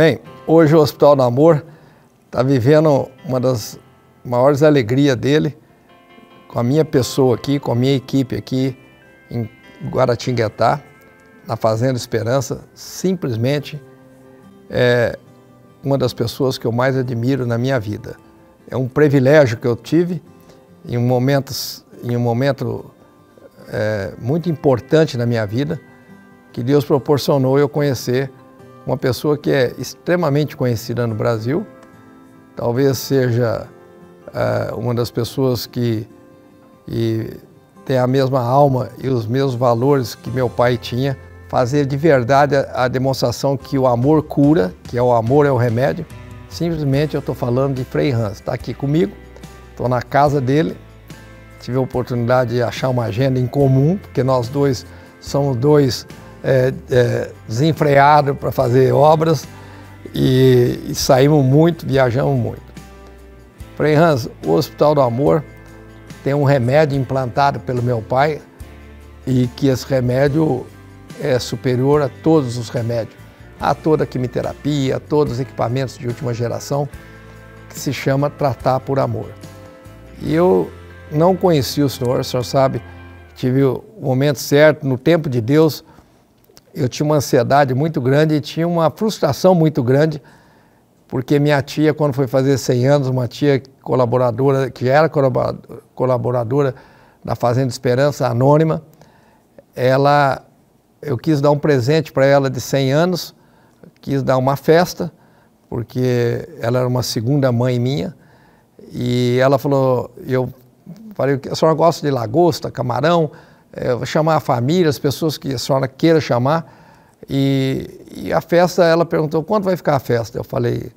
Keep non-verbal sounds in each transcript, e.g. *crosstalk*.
Bem, hoje o Hospital do Amor está vivendo uma das maiores alegrias dele, com a minha pessoa aqui, com a minha equipe aqui em Guaratinguetá, na Fazenda Esperança, simplesmente é uma das pessoas que eu mais admiro na minha vida. É um privilégio que eu tive em um momento, em um momento é, muito importante na minha vida, que Deus proporcionou eu conhecer uma pessoa que é extremamente conhecida no Brasil, talvez seja é, uma das pessoas que, que tem a mesma alma e os mesmos valores que meu pai tinha, fazer de verdade a, a demonstração que o amor cura, que é o amor é o remédio. Simplesmente eu estou falando de Frei Hans, está aqui comigo, estou na casa dele, tive a oportunidade de achar uma agenda em comum, porque nós dois somos dois é, é, desenfreado para fazer obras e, e, saímos muito, viajamos muito. Falei, Hans, o Hospital do Amor tem um remédio implantado pelo meu pai e que esse remédio é superior a todos os remédios, a toda a quimioterapia, a todos os equipamentos de última geração, que se chama Tratar por Amor. E eu não conheci o senhor, o senhor sabe, tive o momento certo, no tempo de Deus, eu tinha uma ansiedade muito grande e tinha uma frustração muito grande, porque minha tia, quando foi fazer 100 anos, uma tia colaboradora, que era colaboradora da Fazenda Esperança Anônima, ela, eu quis dar um presente para ela de 100 anos, quis dar uma festa, porque ela era uma segunda mãe minha, e ela falou, eu falei, a senhora gosta de lagosta, camarão? é, chamar a família, as pessoas que a senhora queira chamar. E, e, a festa, ela perguntou, quanto vai ficar a festa? Eu falei,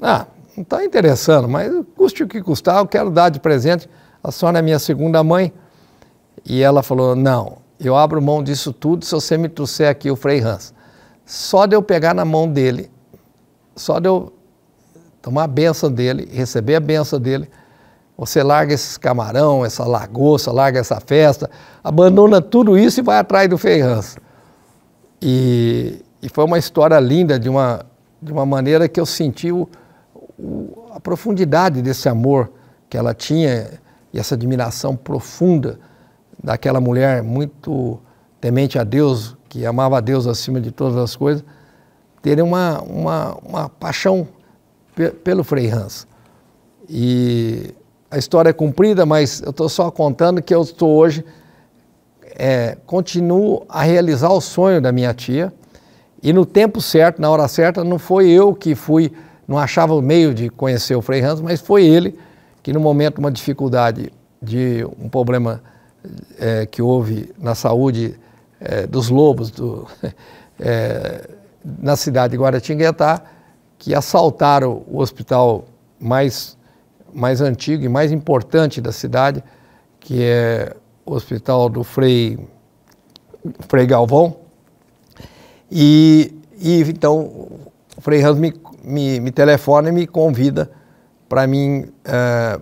ah, não está interessando, mas custe o que custar, eu quero dar de presente. A senhora é minha segunda mãe. E ela falou, não, eu abro mão disso tudo se você me trouxer aqui o Frei Hans. Só de eu pegar na mão dele, só de eu tomar a benção dele, receber a benção dele, você larga esses camarão, essa lagosta, larga essa festa, abandona tudo isso e vai atrás do Frei E, e foi uma história linda, de uma, de uma maneira que eu senti o, o, a profundidade desse amor que ela tinha e essa admiração profunda daquela mulher muito temente a Deus, que amava a Deus acima de todas as coisas, terem uma, uma, uma paixão pelo Frei Hans. E a história é cumprida mas eu estou só contando que eu estou hoje, é, continuo a realizar o sonho da minha tia. E no tempo certo, na hora certa, não foi eu que fui, não achava o meio de conhecer o Frei Hans, mas foi ele que, no momento de uma dificuldade, de um problema é, que houve na saúde é, dos lobos do, *laughs* é, na cidade de Guaratinguetá, que assaltaram o hospital mais mais antigo e mais importante da cidade, que é o Hospital do Frei, Frei Galvão. E, e então o Frei Hans me, me, me telefona e me convida para mim eh,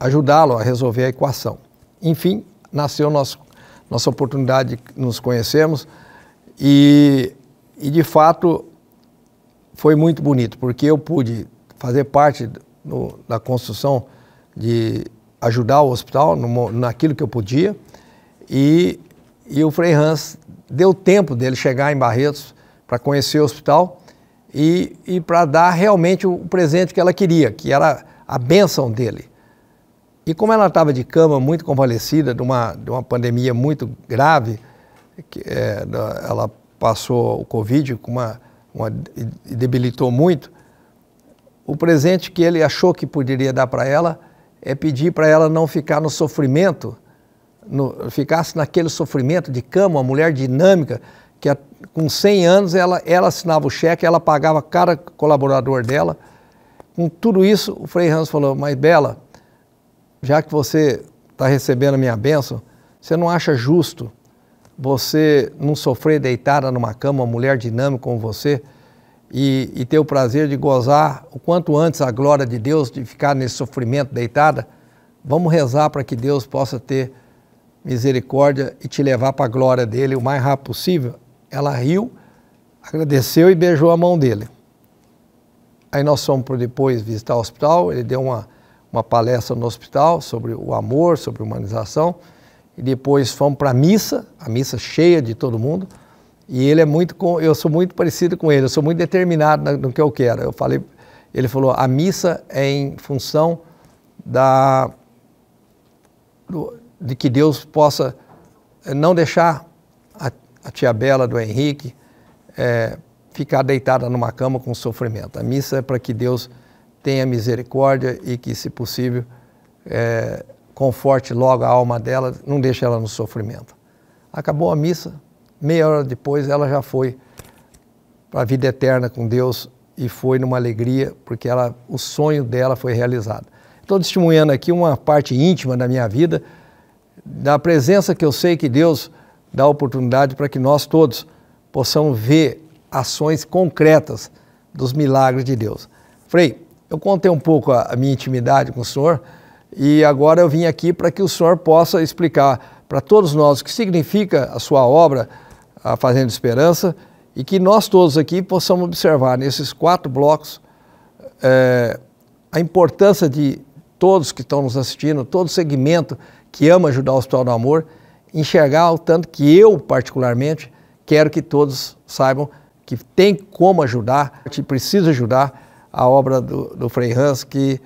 ajudá-lo a resolver a equação. Enfim, nasceu nosso, nossa oportunidade de nos conhecermos e, e de fato foi muito bonito, porque eu pude fazer parte no, na construção de ajudar o hospital no, naquilo que eu podia. E, e o Frei Hans deu tempo dele chegar em Barretos para conhecer o hospital e, e para dar realmente o presente que ela queria, que era a bênção dele. E como ela estava de cama, muito convalescida, de uma, de uma pandemia muito grave, que, é, ela passou o Covid, uma, uma, debilitou muito, o presente que ele achou que poderia dar para ela é pedir para ela não ficar no sofrimento, no, ficasse naquele sofrimento de cama, uma mulher dinâmica, que a, com 100 anos ela, ela assinava o cheque, ela pagava cada colaborador dela. Com tudo isso, o Frei Hans falou, mas Bela, já que você está recebendo a minha bênção, você não acha justo você não sofrer deitada numa cama, uma mulher dinâmica como você, e, e ter o prazer de gozar o quanto antes a glória de Deus, de ficar nesse sofrimento deitada, vamos rezar para que Deus possa ter misericórdia e te levar para a glória dele o mais rápido possível. Ela riu, agradeceu e beijou a mão dele. Aí nós fomos para depois visitar o hospital, ele deu uma, uma palestra no hospital sobre o amor, sobre humanização, e depois fomos para a missa, a missa cheia de todo mundo. E ele é muito, com, eu sou muito parecido com ele, eu sou muito determinado no que eu quero. Eu falei, ele falou, a missa é em função da do, de que Deus possa eh, não deixar a, a tia Bela do Henrique é, ficar deitada numa cama com sofrimento. A missa é para que Deus tenha misericórdia e que, se possível, é, conforte logo a alma dela, não deixe ela no sofrimento. Acabou a missa, meia hora depois ela já foi para a vida eterna com Deus e foi numa alegria, porque ela, o sonho dela foi realizado. Estou testemunhando aqui uma parte íntima da minha vida, da presença que eu sei que Deus dá oportunidade para que nós todos possamos ver ações concretas dos milagres de Deus. Frei, eu contei um pouco a, a minha intimidade com o senhor e agora eu vim aqui para que o senhor possa explicar para todos nós o que significa a sua obra a Fazenda Esperança, e que nós todos aqui possamos observar nesses quatro blocos é, a importância de todos que estão nos assistindo, todo segmento que ama ajudar o Hospital do Amor, enxergar o tanto que eu, particularmente, quero que todos saibam que tem como ajudar, que precisa ajudar a obra do, do Frei Hans, que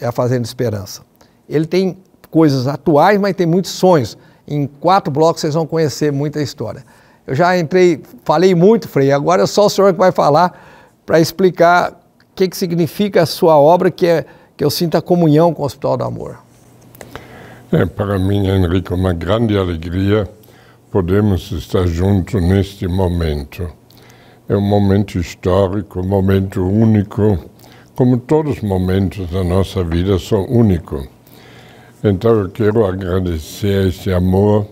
é a Fazenda Esperança. Ele tem coisas atuais, mas tem muitos sonhos. Em quatro blocos vocês vão conhecer muita história. Eu já entrei, falei muito, Frei, agora é só o senhor que vai falar para explicar o que, que significa a sua obra, que é que eu sinta comunhão com o Hospital do Amor. É, para mim, Henrique, uma grande alegria podemos estar juntos neste momento. É um momento histórico, um momento único, como todos os momentos da nossa vida são únicos. Então eu quero agradecer esse amor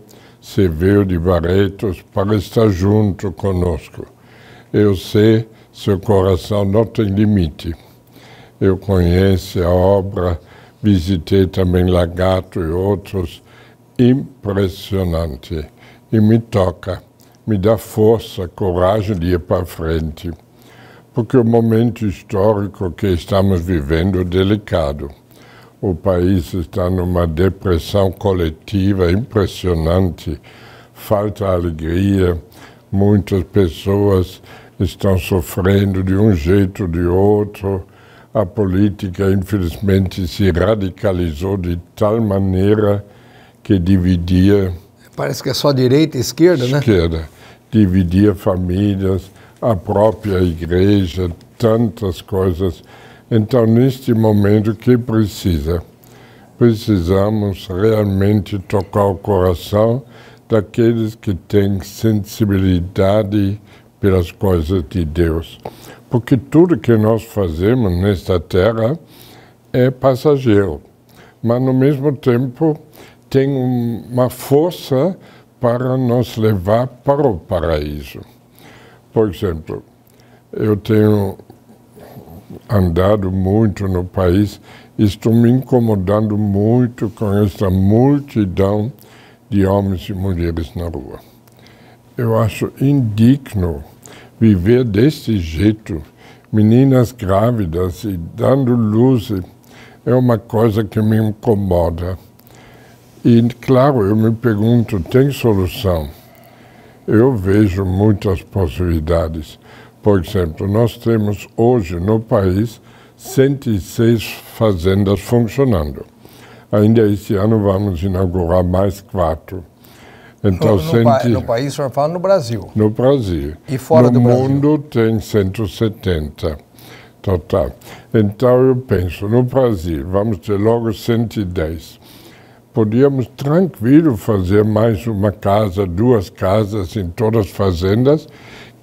civil de Barretos para estar junto conosco. Eu sei, seu coração não tem limite. Eu conheço a obra, visitei também Lagato e outros. Impressionante. E me toca, me dá força, coragem de ir para frente. Porque o momento histórico que estamos vivendo é delicado o país está numa depressão coletiva impressionante, falta alegria, muitas pessoas estão sofrendo de um jeito ou de outro. A política, infelizmente, se radicalizou de tal maneira que dividia. Parece que é só direita e esquerda, esquerda né? Esquerda. Dividia famílias, a própria igreja, tantas coisas então, neste momento, o que precisa? Precisamos realmente tocar o coração daqueles que têm sensibilidade pelas coisas de Deus. Porque tudo que nós fazemos nesta terra é passageiro, mas no mesmo tempo tem uma força para nos levar para o paraíso. Por exemplo, eu tenho andado muito no país, estou me incomodando muito com essa multidão de homens e mulheres na rua. Eu acho indigno viver desse jeito, meninas grávidas e dando luz, é uma coisa que me incomoda. E, claro, eu me pergunto: tem solução? Eu vejo muitas possibilidades. Por exemplo, nós temos hoje no país 106 fazendas funcionando. Ainda esse ano vamos inaugurar mais quatro. Então, no, no, no país, o senhor fala no Brasil. No Brasil. E fora no do Brasil? No mundo tem 170 total. Então eu penso, no Brasil, vamos ter logo 110. Podíamos tranquilo fazer mais uma casa, duas casas em todas as fazendas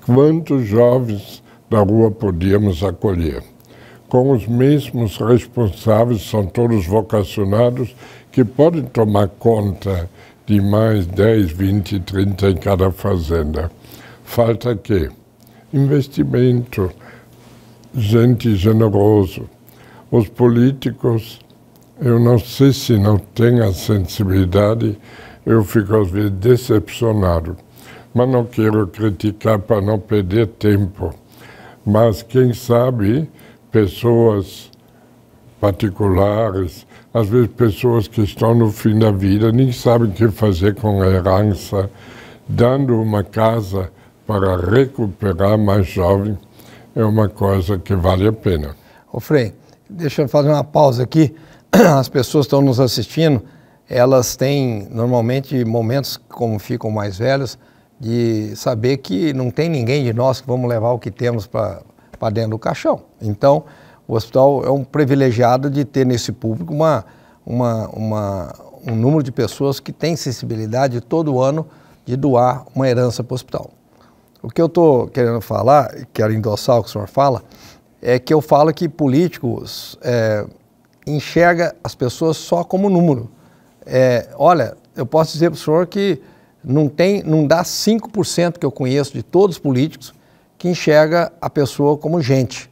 quantos jovens da rua podíamos acolher. Com os mesmos responsáveis, são todos vocacionados, que podem tomar conta de mais 10, 20, 30 em cada fazenda. Falta que investimento, gente generoso. Os políticos, eu não sei se não têm a sensibilidade, eu fico às vezes decepcionado mas não quero criticar para não perder tempo. Mas quem sabe pessoas particulares, às vezes pessoas que estão no fim da vida, nem sabem o que fazer com a herança, dando uma casa para recuperar mais jovem é uma coisa que vale a pena. Ô Frei, deixa eu fazer uma pausa aqui. *clears throat* As pessoas estão nos assistindo, elas têm normalmente momentos como ficam mais velhos, de saber que não tem ninguém de nós que vamos levar o que temos para dentro do caixão. Então, o hospital é um privilegiado de ter nesse público uma, uma, uma, um número de pessoas que tem sensibilidade todo ano de doar uma herança para o hospital. O que eu estou querendo falar, quero endossar o que o senhor fala, é que eu falo que políticos é, enxerga as pessoas só como número. É, olha, eu posso dizer para o senhor que não, tem, não dá 5% que eu conheço de todos os políticos que enxerga a pessoa como gente,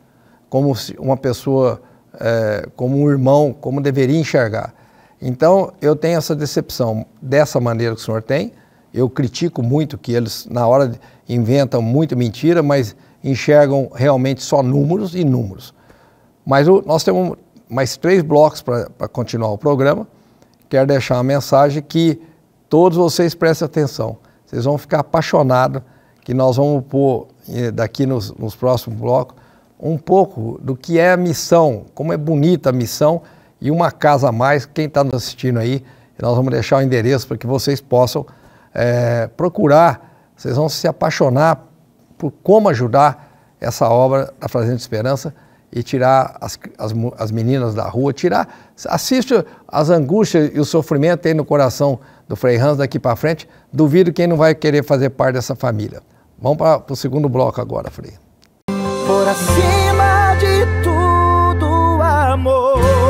como uma pessoa, é, como um irmão, como deveria enxergar. Então, eu tenho essa decepção dessa maneira que o senhor tem. Eu critico muito que eles, na hora, inventam muita mentira, mas enxergam realmente só números e números. Mas o, nós temos mais três blocos para continuar o programa. Quero deixar uma mensagem que todos vocês prestem atenção. Vocês vão ficar apaixonados que nós vamos pôr eh, daqui nos, nos próximos blocos um pouco do que é a missão, como é bonita a missão e uma casa a mais. Quem está nos assistindo aí, nós vamos deixar o endereço para que vocês possam é, procurar. Vocês vão se apaixonar por como ajudar essa obra da Fazenda de Esperança e tirar as, as, as meninas da rua, tirar, assiste as angústias e o sofrimento aí no coração do Frei Hans daqui para frente, duvido quem não vai querer fazer parte dessa família. Vamos para o segundo bloco agora, Frei. Por acima de tudo, amor.